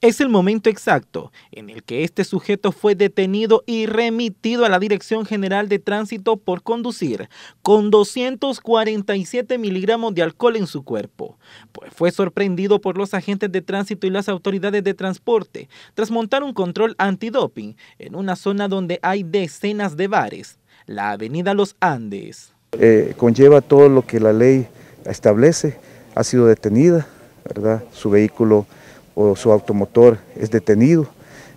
Es el momento exacto en el que este sujeto fue detenido y remitido a la Dirección General de Tránsito por conducir con 247 miligramos de alcohol en su cuerpo, pues fue sorprendido por los agentes de tránsito y las autoridades de transporte tras montar un control antidoping en una zona donde hay decenas de bares, la Avenida Los Andes. Eh, conlleva todo lo que la ley establece ha sido detenida, ¿verdad? Su vehículo o su automotor es detenido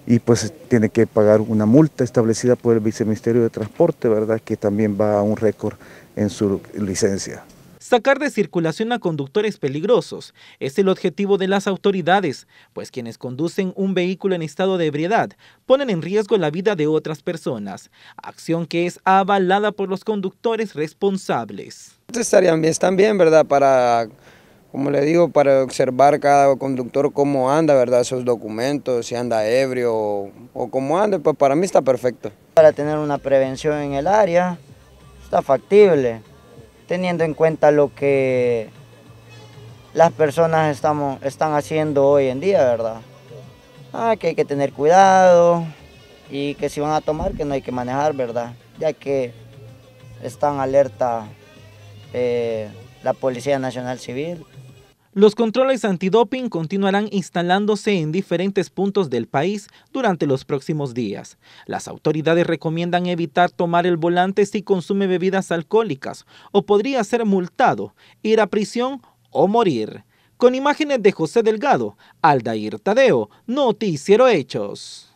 y pues tiene que pagar una multa establecida por el Viceministerio de Transporte, ¿verdad? Que también va a un récord en su licencia. Sacar de circulación a conductores peligrosos es el objetivo de las autoridades, pues quienes conducen un vehículo en estado de ebriedad ponen en riesgo la vida de otras personas, acción que es avalada por los conductores responsables. Estarían bien, están bien, ¿verdad? Para como le digo, para observar cada conductor cómo anda, ¿verdad? Sus documentos, si anda ebrio o, cómo anda, pues para mí está perfecto. Para tener una prevención en el área está factible, teniendo en cuenta lo que las personas estamos, están haciendo hoy en día, ¿verdad? Ah, que hay que tener cuidado y que si van a tomar que no hay que manejar, ¿verdad? Ya que están alerta eh, la Policía Nacional Civil. Los controles antidoping continuarán instalándose en diferentes puntos del país durante los próximos días. Las autoridades recomiendan evitar tomar el volante si consume bebidas alcohólicas o podría ser multado, ir a prisión o morir. Con imágenes de José Delgado, Aldair Tadeo, Noticiero Hechos.